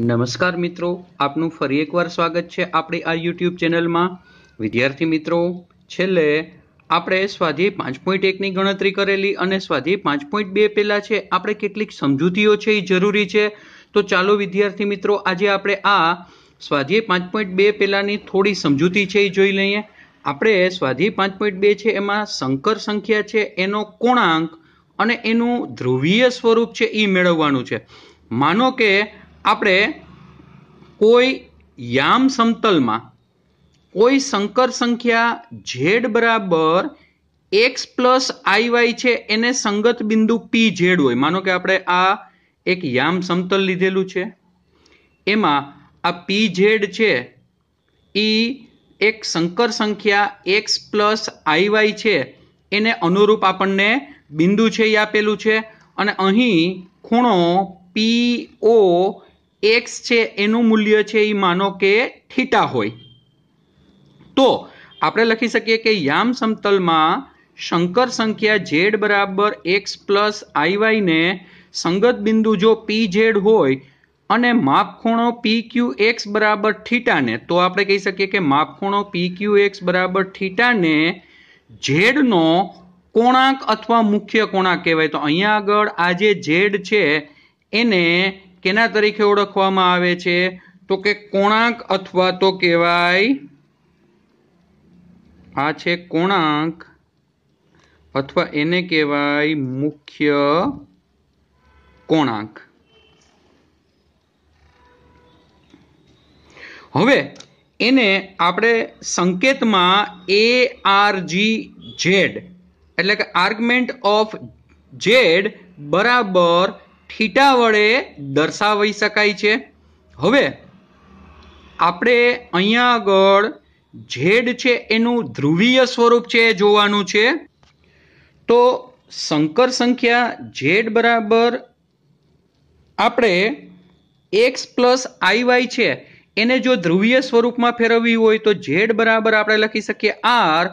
નમસ્કાર મિત્રો આપનું ફરી એકવાર સ્વાગત છે આપણી આ યુટ્યુબ ચેનલમાં વિદ્યાર્થી મિત્રો છેલ્લે આપણે સ્વાધ્યાય પાંચ પોઈન્ટ એકની ગણતરી કરેલી અને સ્વાધ્યાય પાંચ પોઈન્ટ બે પહેલાં છે આપણે કેટલીક સમજૂતીઓ છે એ જરૂરી છે તો ચાલો વિદ્યાર્થી મિત્રો આજે આપણે આ સ્વાધ્યાય પાંચ પોઈન્ટ બે પહેલાંની થોડી સમજૂતી છે એ જોઈ લઈએ આપણે સ્વાધ્યાય પાંચ પોઈન્ટ બે છે એમાં સંકર સંખ્યા છે એનો કોણાંક અને એનું ધ્રુવીય સ્વરૂપ છે એ મેળવવાનું છે માનો કે આપણે કોઈ યામ સમતલમાં કોઈ સંકર સંખ્યા ઝેડ બરાબર એક્સ પ્લસ આઈ વાય છે એને સંગત બિંદુ પી ઝેડ હોય માનો કે આપણે આ એક યામ સમતલ લીધેલું છે એમાં આ પી ઝેડ છે એ એક સંકર સંખ્યા એક્સ પ્લસ આઈ વાય છે એને અનુરૂપ આપણને બિંદુ છે એ આપેલું છે અને અહીં ખૂણો પી ઓ એક્સ છે એનું મૂલ્ય છે એ માનો કે થીટા હોય તો આપણે લખી શકીએ કે યામ સમતલમાં શંકર સંખ્યા ઝેડ બરાબર એક્સ પ્લસ આઈવાયને સંગત બિંદુ જો પી ઝેડ હોય અને માપખૂણો પી ક્યુ એક્સ બરાબર થીટાને તો આપણે કહી શકીએ કે માપખૂણો પી ક્યુ એક્સ બરાબર થીટાને ઝેડનો કોણાંક અથવા મુખ્ય કોણાંક કહેવાય તો અહીંયા આગળ આ જે ઝેડ છે એને કેના તરીકે ઓળખવામાં આવે છે તો કે કોણાંક અથવા તો કહેવાય આ છે કોણાંક અથવા એને કહેવાય મુખ્ય કોણાંક હવે એને આપણે સંકેતમાં એ આર જી ઝેડ એટલે કે આર્ગમેન્ટ ઓફ ઝેડ બરાબર થીટા વડે દર્શાવી શકાય છે હવે આપણે અહીંયા આગળ ઝેડ છે એનું ધ્રુવીય સ્વરૂપ છે જોવાનું છે તો સંકર સંખ્યા ઝેડ બરાબર આપણે એક્સ પ્લસ આઈવાય છે એને જો ધ્રુવીય સ્વરૂપમાં ફેરવવી હોય તો ઝેડ બરાબર આપણે લખી શકીએ આર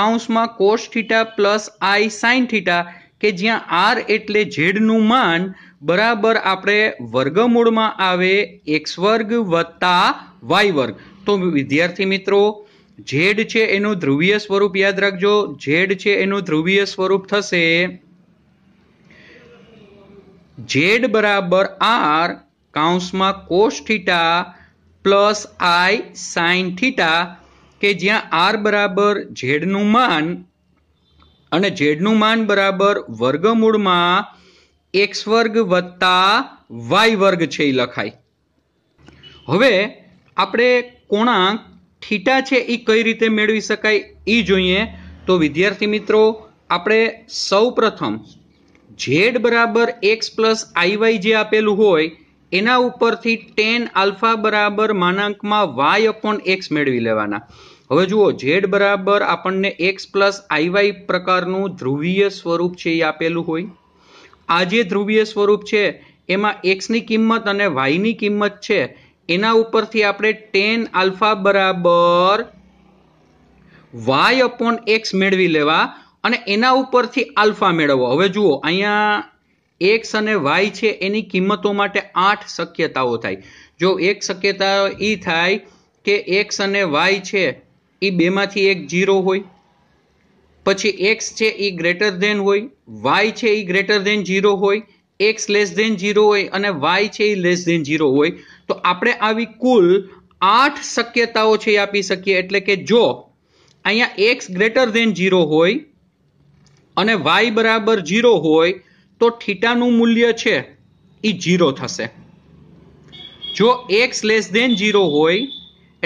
કાઉન્સમાં cos theta plus I sine theta કે જ્યાં આર એટલે ઝેડનું માન બરાબર આપણે વર્ગમૂળમાં આવે એક્સ વર્ગ વત્તા વાય વર્ગ તો વિદ્યાર્થી મિત્રો ઝેડ છે એનું ધ્રુવીય સ્વરૂપ યાદ રાખજો ઝેડ છે એનું ધ્રુવીય સ્વરૂપ થશે ઝેડ બરાબર આર કાઉન્સમાં cos theta plus I sine theta કે જ્યાં આર બરાબર ઝેડનું માન અને ઝેડનું માન બરાબર વર્ગમૂળમાં એક્સ વર્ગ વત્તા વાય વર્ગ છે એ લખાય હવે આપણે કોણાંક થીટા છે એ કઈ રીતે મેળવી શકાય એ જોઈએ તો વિદ્યાર્થી મિત્રો આપણે સૌ પ્રથમ ઝેડ બરાબર એક્સ પ્લસ આઈવાય જે આપેલું હોય એના ઉપરથી ટેન આલ્ફા બરાબર માનાંકમાં વાય અપોન એક્સ મેળવી લેવાના હવે જુઓ ઝેડ બરાબર આપણને એક્સ પ્લસ આઈવાય પ્રકારનું ધ્રુવીય સ્વરૂપ છે એ આપેલું હોય આ જે ધ્રુવીય સ્વરૂપ છે એમાં એક્સની કિંમત અને વાયની કિંમત છે એના ઉપરથી આપણે ટેન આલ્ફા બરાબર વાય અપોન એક્સ મેળવી લેવા અને એના ઉપરથી આલ્ફા મેળવવો હવે જુઓ અહીંયા એક્સ અને વાય છે એની કિંમતો માટે આઠ શક્યતાઓ થાય જો એક શક્યતા એ થાય કે એક્સ અને વાય છે એ બેમાંથી એક જીરો હોય પછી એક્સ છે એ ગ્રેટર ધેન હોય વાય છે એ ગ્રેટર ધેન ઝીરો હોય એક્સ લેસ ધેન ઝીરો હોય અને વાય છે એ લેસ ધેન ઝીરો હોય તો આપણે આવી કુલ આઠ શક્યતાઓ છે એ આપી શકીએ એટલે કે જો અહીંયા એક્સ ગ્રેટર ધેન ઝીરો હોય અને વાય બરાબર ઝીરો હોય તો થીટાનું મૂલ્ય છે એ ઝીરો થશે જો એક્સ લેસ દેન ઝીરો હોય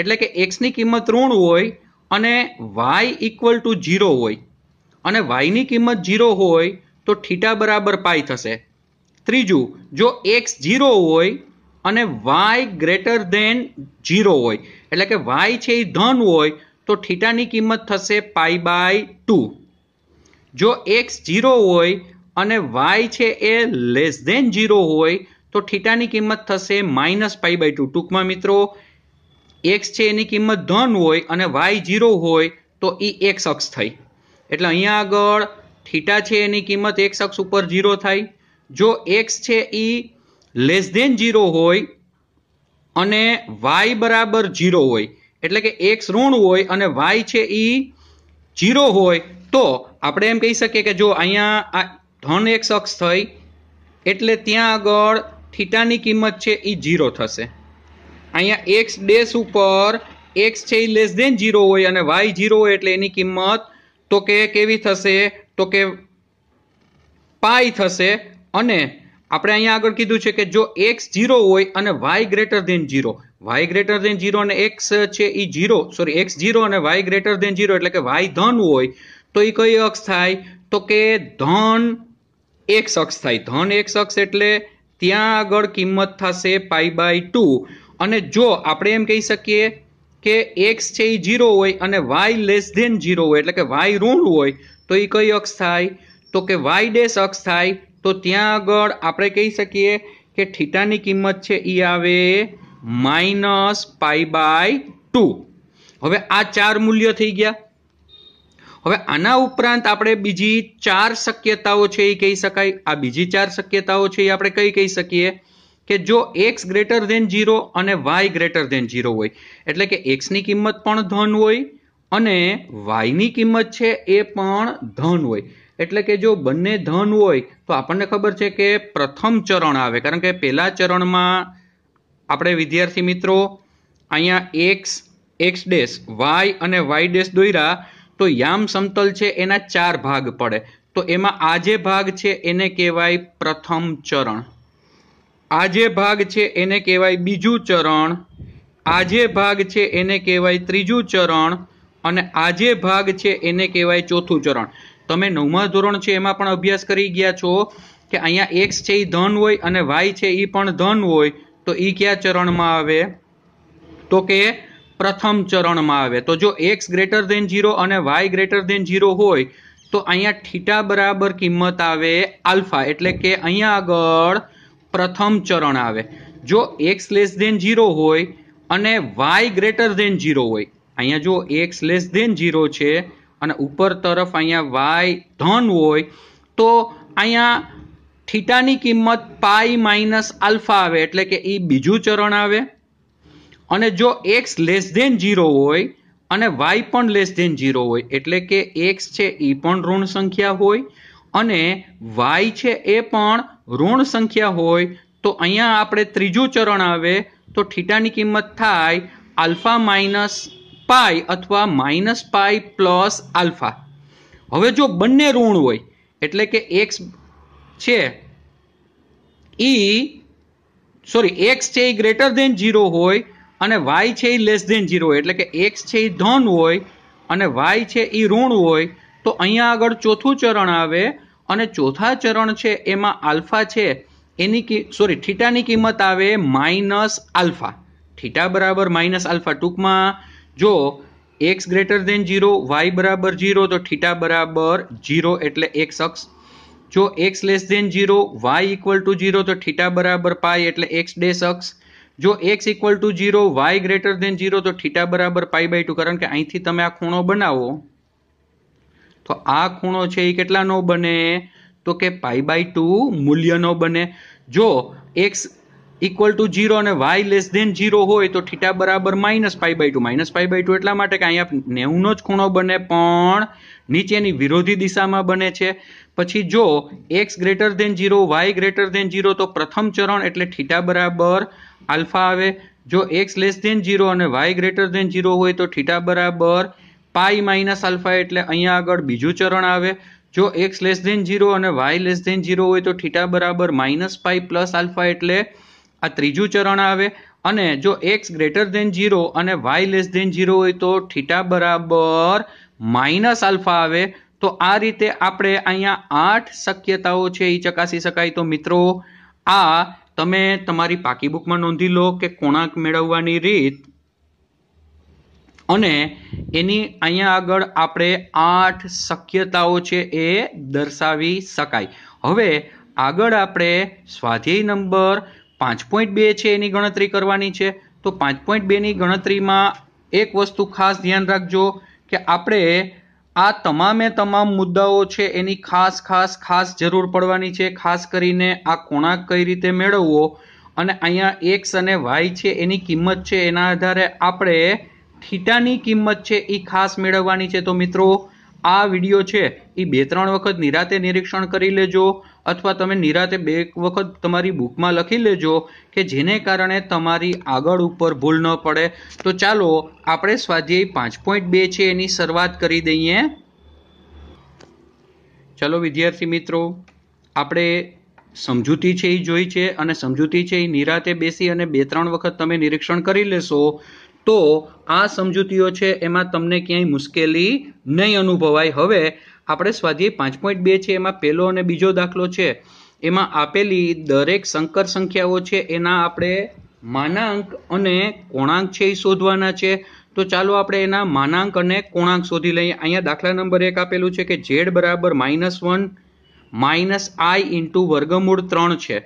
એટલે કે એક્સની કિંમત ઋણ હોય અને વાય ઇક્વલ ટુ ઝીરો હોય અને વાયની કિંમત ઝીરો હોય તો થીટા બરાબર પાઈ થશે ત્રીજું જો એક્સ ઝીરો હોય અને વાય ગ્રેટર ધેન ઝીરો હોય એટલે કે વાય છે એ ધન હોય તો થીટાની કિંમત થશે પાઈ બાય ટુ જો એક્સ ઝીરો હોય અને વાય છે એ લેસ ધેન ઝીરો હોય તો થીટાની કિંમત થશે માઇનસ પાઈ બાય ટુ ટૂંકમાં મિત્રો એક્સ છે એની કિંમત ધન હોય અને વાય ઝીરો હોય તો એ એક્સ અક્ષ થઈ એટલે અહીંયા આગળ થીટા છે એની કિંમત એક્સ અક્ષ ઉપર ઝીરો થાય જો એક્સ છે એ લેસ દેન ઝીરો હોય અને વાય બરાબર ઝીરો હોય એટલે કે એક્સ ઋણ હોય અને વાય છે એ ઝીરો હોય તો આપણે એમ કહી શકીએ કે જો અહીંયા આ ધન એક્સ અક્ષ થઈ એટલે ત્યાં આગળ થીટાની કિંમત છે એ ઝીરો થશે અહીંયા એક્સ ડેસ ઉપર એક્સ છે એ લેસ દેન ઝીરો હોય અને વાય ઝીરો હોય એટલે એની કિંમત તો કે કેવી થશે તો કે પાઈ થશે અને આપણે અહીંયા આગળ કીધું છે કે જો એક્સ જીરો હોય અને Y greater than zero Y greater than zero અને એક્સ છે એ ઝીરો સોરી એક્સ જીરો અને વાય ગ્રેટર દેન જીરો એટલે કે વાય ધન હોય તો એ કઈ અક્ષ થાય તો કે ધન એક્સ અક્ષ થાય ધન એક્સ અક્ષ એટલે ત્યાં આગળ કિંમત થશે પાઈ બાય ટુ અને જો આપણે એમ કહી શકીએ કે એક્સ છે એ જીરો હોય અને વાય લેસ ધેન જીરો હોય એટલે કે વાય ઋણ હોય તો એ કઈ અક્ષ થાય તો કે વાય ડેસ અક્ષ થાય તો ત્યાં આગળ આપણે કહી શકીએ કે થીટાની કિંમત છે એ આવે માઇનસ પાઈ બાય ટુ હવે આ ચાર મૂલ્ય થઈ ગયા હવે આના ઉપરાંત આપણે બીજી ચાર શક્યતાઓ છે એ કહી શકાય આ બીજી ચાર શક્યતાઓ છે એ આપણે કઈ કહી શકીએ કે જો એક્સ ગ્રેટર ધેન ઝીરો અને વાય ગ્રેટર ધેન ઝીરો હોય એટલે કે એક્સની કિંમત પણ ધન હોય અને વાયની કિંમત છે એ પણ ધન હોય એટલે કે જો બંને ધન હોય તો આપણને ખબર છે કે પ્રથમ ચરણ આવે કારણ કે પહેલા ચરણમાં આપણે વિદ્યાર્થી મિત્રો અહીંયા એક્સ એક્સ ડેશ વાય અને વાય ડેશ દોર્યા તો યામ સમતલ છે એના ચાર ભાગ પડે તો એમાં આ જે ભાગ છે એને કહેવાય પ્રથમ ચરણ આજે ભાગ છે એને કહેવાય બીજું ચરણ આજે ભાગ છે એને કહેવાય ત્રીજું ચરણ અને આજે ભાગ છે એને કહેવાય ચોથું ચરણ તમે નવમા ધોરણ છે એમાં પણ અભ્યાસ કરી ગયા છો કે અહીંયા એક્સ છે એ ધન હોય અને વાય છે એ પણ ધન હોય તો એ કયા ચરણમાં આવે તો કે પ્રથમ ચરણમાં આવે તો જો એક્સ ગ્રેટર ધેન ઝીરો અને વાય ગ્રેટર દેન ઝીરો હોય તો અહીંયા થીટા બરાબર કિંમત આવે આલ્ફા એટલે કે અહીંયા આગળ પ્રથમ ચરણ આવે જો એક્સ લેસ દેન ઝીરો હોય અને વાય ગ્રેટર દેન ઝીરો હોય અહીંયા જો એક્સ લેસ દેન ઝીરો છે અને ઉપર તરફ અહીંયા વાય ધન હોય તો અહીંયા થીટાની કિંમત પાઈ માઇનસ આલ્ફા આવે એટલે કે એ બીજું ચરણ આવે અને જો એક્સ લેસ દેન ઝીરો હોય અને વાય પણ લેસ દેન ઝીરો હોય એટલે કે એક્સ છે એ પણ ઋણ સંખ્યા હોય અને વાય છે એ પણ ઋણ સંખ્યા હોય તો અહીંયા આપણે ત્રીજું ચરણ આવે તો થીટાની કિંમત થાય આલ્ફા માઇનસ પાઈ અથવા માઇનસ પાઈ પ્લસ આલ્ફા હવે જો બંને ઋણ હોય એટલે કે એક્સ છે એ સોરી એક્સ છે એ ગ્રેટર દેન ઝીરો હોય અને વાય છે એ લેસ દેન ઝીરો એટલે કે એક્સ છે એ ધન હોય અને વાય છે એ ઋણ હોય તો અહીંયા આગળ ચોથું ચરણ આવે અને ચોથા ચરણ છે એમાં આલ્ફા છે એની સોરી થીટાની કિંમત આવે માઇનસ આલ્ફા થીટા બરાબર માઇનસ આલ્ફા ટૂંકમાં જો X greater than zero Y બરાબર જીરો તો થીટા બરાબર જીરો એટલે એક અક્ષ જો X less than zero Y equal to zero તો થીટા બરાબર પાય એટલે એક્સ ડે અક્ષ જો X equal to zero Y greater than zero તો થીટા બરાબર પાય બાય ટુ કારણ કે અહીંથી તમે આ ખૂણો બનાવો તો આ ખૂણો છે એ કેટલાનો બને તો કે પાઈ બાય ટુ મૂલ્યનો બને જો એક્સ ઇક્વલ ટુ જીરો અને વાય લેસ ધેન ઝીરો હોય તો થીટા બરાબર minus pi by two minus pi by two એટલા માટે કે અહીંયા નેવુંનો જ ખૂણો બને પણ નીચેની વિરોધી દિશામાં બને છે પછી જો X greater than zero Y greater than zero તો પ્રથમ ચરણ એટલે થીટા બરાબર આલ્ફા આવે જો એક્સ લેસ ધેન જીરો અને વાય ગ્રેટર ધેન જીરો હોય તો થીટા બરાબર પાઈ માઇનસ આલ્ફા એટલે અહીંયા આગળ બીજું ચરણ આવે જો એક્સ લેસ ધેન ઝીરો અને વાય લેસ ધેન ઝીરો હોય તો થીટા બરાબર માઇનસ પાઈ પ્લસ આલ્ફા એટલે આ ત્રીજું ચરણ આવે અને જો એક્સ ગ્રેટર ધેન ઝીરો અને વાય લેસ ધેન ઝીરો હોય તો થીટા બરાબર માઇનસ આલ્ફા આવે તો આ રીતે આપણે અહીંયા આઠ શક્યતાઓ છે એ ચકાસી શકાય તો મિત્રો આ તમે તમારી પાકી બુકમાં નોંધી લો કે કોણાંક મેળવવાની રીત અને એની અહીંયા આગળ આપણે આઠ શક્યતાઓ છે એ દર્શાવી શકાય હવે આગળ આપણે સ્વાધ્યાય નંબર પાંચ પોઈન્ટ બે છે એની ગણતરી કરવાની છે તો પાંચ પોઈન્ટ બેની ગણતરીમાં એક વસ્તુ ખાસ ધ્યાન રાખજો કે આપણે આ તમામે તમામ મુદ્દાઓ છે એની ખાસ ખાસ ખાસ જરૂર પડવાની છે ખાસ કરીને આ કોણાક કઈ રીતે મેળવવો અને અહીંયા એક્સ અને વાય છે એની કિંમત છે એના આધારે આપણે થીટાની કિંમત છે એ ખાસ મેળવવાની છે તો મિત્રો આ વિડીયો છે એ બે ત્રણ વખત નિરાતે નિરીક્ષણ કરી લેજો અથવા તમે નિરાતે બે વખત તમારી બુકમાં લખી લેજો કે જેને કારણે તમારી આગળ ઉપર ભૂલ ન પડે તો ચાલો આપણે સ્વાધ્યાય પાંચ પોઈન્ટ બે છે એની શરૂઆત કરી દઈએ ચાલો વિદ્યાર્થી મિત્રો આપણે સમજૂતી છે એ જોઈ છે અને સમજૂતી છે એ નિરાતે બેસી અને બે ત્રણ વખત તમે નિરીક્ષણ કરી લેશો તો આ સમજૂતીઓ છે એમાં તમને ક્યાંય મુશ્કેલી નહીં અનુભવાય હવે આપણે સ્વાધ્યાય પાંચ પોઈન્ટ બે છે એમાં પહેલો અને બીજો દાખલો છે એમાં આપેલી દરેક સંકર સંખ્યાઓ છે એના આપણે માનાંક અને કોણાંક છે એ શોધવાના છે તો ચાલો આપણે એના માનાંક અને કોણાંક શોધી લઈએ અહીંયા દાખલા નંબર એક આપેલું છે કે ઝેડ બરાબર minus one minus I into વર્ગમૂળ ત્રણ છે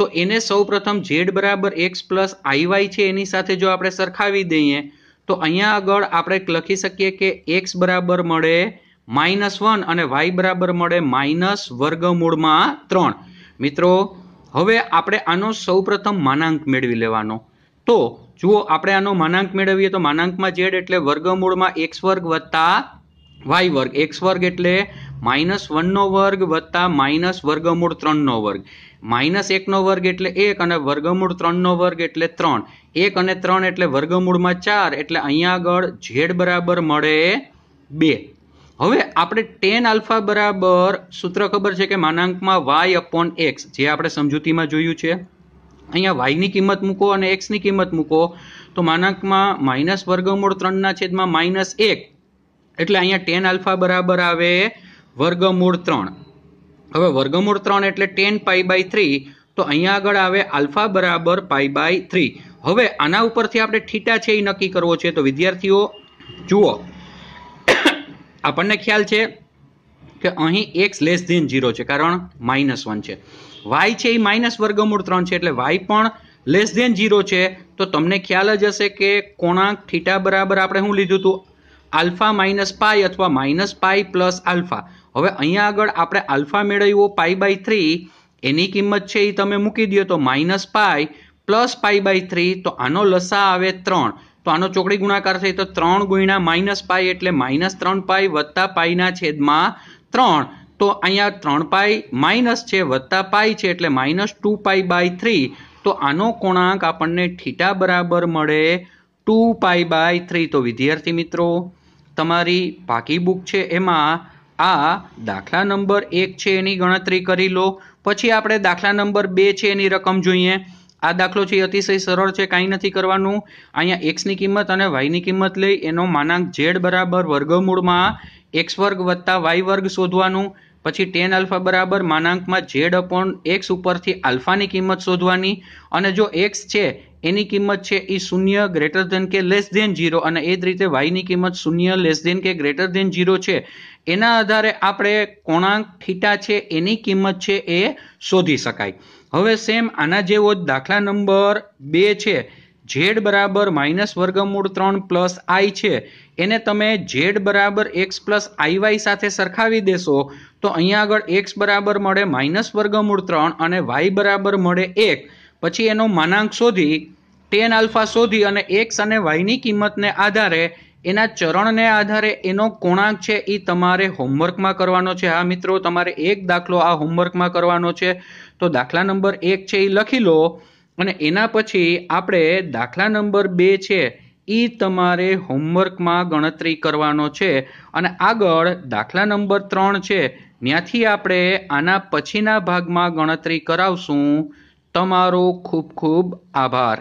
તો એને સૌપ્રથમ ઝેડ બરાબર એક્સ પ્લસ આઈવાય છે એની સાથે જો આપણે સરખાવી દઈએ તો અહીંયા આગળ આપણે લખી શકીએ કે એક્સ બરાબર મળે માઇનસ વન અને વાય બરાબર મળે માઇનસ વર્ગમૂળમાં ત્રણ મિત્રો હવે આપણે આનો સૌપ્રથમ માનાંક મેળવી લેવાનો તો જુઓ આપણે આનો માનાંક મેળવીએ તો માનાંકમાં ઝેડ એટલે વર્ગમૂળમાં એક્સ વર્ગ વત્તા વાય વર્ગ એક્સ વર્ગ એટલે માઇનસ વનનો વર્ગ વત્તા માઇનસ વર્ગમૂળ ત્રણનો વર્ગ માઇનસ એકનો વર્ગ એટલે એક અને વર્ગમૂળ ત્રણનો વર્ગ એટલે ત્રણ એક અને ત્રણ એટલે વર્ગમૂળમાં ચાર એટલે અહીંયા આગળ ઝેડ બરાબર મળે બે હવે આપણે ટેન આલ્ફા બરાબર સૂત્ર ખબર છે કે માનાંકમાં વાય અપોન એક્સ જે આપણે સમજૂતીમાં જોયું છે અહીંયા વાયની કિંમત મૂકો અને એક્સની કિંમત મૂકો તો માનાંકમાં માઇનસ વર્ગમૂળ ત્રણના છેદમાં માઇનસ એક એટલે અહીંયા ટેન આલ્ફા બરાબર આવે વર્ગમૂળ ત્રણ હવે વર્ગમૂળ ત્રણ એટલે ટેન પાઈ બાય થ્રી તો અહીંયા આગળ આવે આલ્ફા બરાબર પાઈ બાય થ્રી હવે આના ઉપરથી આપણે થીટા છે એ નક્કી કરવો છે તો વિદ્યાર્થીઓ જુઓ આપણને ખ્યાલ છે કે અહીં એક્સ લેસ ધીન ઝીરો છે કારણ માઇનસ વન છે વાય છે એ માઇનસ વર્ગમૂળ ત્રણ છે એટલે વાય પણ લેસ ધેન ઝીરો છે તો તમને ખ્યાલ જ હશે કે કોણાંક થીટા બરાબર આપણે શું લીધું હતું આલ્ફા માઇનસ પાય અથવા માઇનસ પાય પ્લસ આલ્ફા હવે અહીંયા આગળ આપણે આલ્ફા મેળવ્યો પાઈ બાય થ્રી એની કિંમત છે એ તમે મૂકી દો તો minus pi plus pi by three તો આનો લસા આવે ત્રણ તો આનો ચોકડી ગુણાકાર થઈ તો ત્રણ ગુણ્યા માઇનસ પાય એટલે માઇનસ ત્રણ પાય વત્તા પાયના છેદમાં ત્રણ તો અહીંયા ત્રણ પાય માઇનસ છે વત્તા પાય છે એટલે minus two pi by three તો આનો કોણાંક આપણને ઠીટા બરાબર મળે ટુ પાઈ બાય થ્રી તો વિદ્યાર્થી મિત્રો તમારી પાકી બુક છે એમાં આ દાખલા નંબર એક છે એની ગણતરી કરી લો પછી આપણે દાખલા નંબર બે છે એની રકમ જોઈએ આ દાખલો છે અતિશય સરળ છે કાંઈ નથી કરવાનું અહીંયા એક્સની કિંમત અને વાયની કિંમત લઈ એનો માનાંક ઝેડ બરાબર વર્ગમૂળમાં એક્સ વર્ગ વત્તા વાય વર્ગ શોધવાનું પછી ટેન આલ્ફા બરાબર માનાંકમાં ઝેડ અપોન એક્સ ઉપરથી આલ્ફાની કિંમત શોધવાની અને જો એક્સ છે એની કિંમત છે એ શૂન્ય ગ્રેટર દેન કે લેસ દેન ઝીરો અને એ જ રીતે વાયની કિંમત શૂન્ય લેસ દેન કે ગ્રેટર દેન ઝીરો છે એના આધારે આપણે કોણાંક થીટા છે એની કિંમત છે એ શોધી શકાય હવે સેમ આના જેવો દાખલા નંબર બે છે ઝેડ બરાબર માઇનસ વર્ગમૂળ ત્રણ પ્લસ આઈ છે એને તમે ઝેડ બરાબર એક્સ પ્લસ આઈવાય સાથે સરખાવી દેશો તો અહીંયા આગળ એક્સ બરાબર મળે માઇનસ વર્ગમૂળ ત્રણ અને વાય બરાબર મળે એક પછી એનો માનાંક શોધી ટેન આલ્ફા શોધી અને એક્સ અને વાયની કિંમતને આધારે એના ચરણને આધારે એનો કોણાંક છે એ તમારે હોમવર્કમાં કરવાનો છે હા મિત્રો તમારે એક દાખલો આ હોમવર્કમાં કરવાનો છે તો દાખલા નંબર એક છે એ લખી લો અને એના પછી આપણે દાખલા નંબર બે છે એ તમારે હોમવર્કમાં ગણતરી કરવાનો છે અને આગળ દાખલા નંબર ત્રણ છે ત્યાંથી આપણે આના પછીના ભાગમાં ગણતરી કરાવશું તમારો ખૂબ ખૂબ આભાર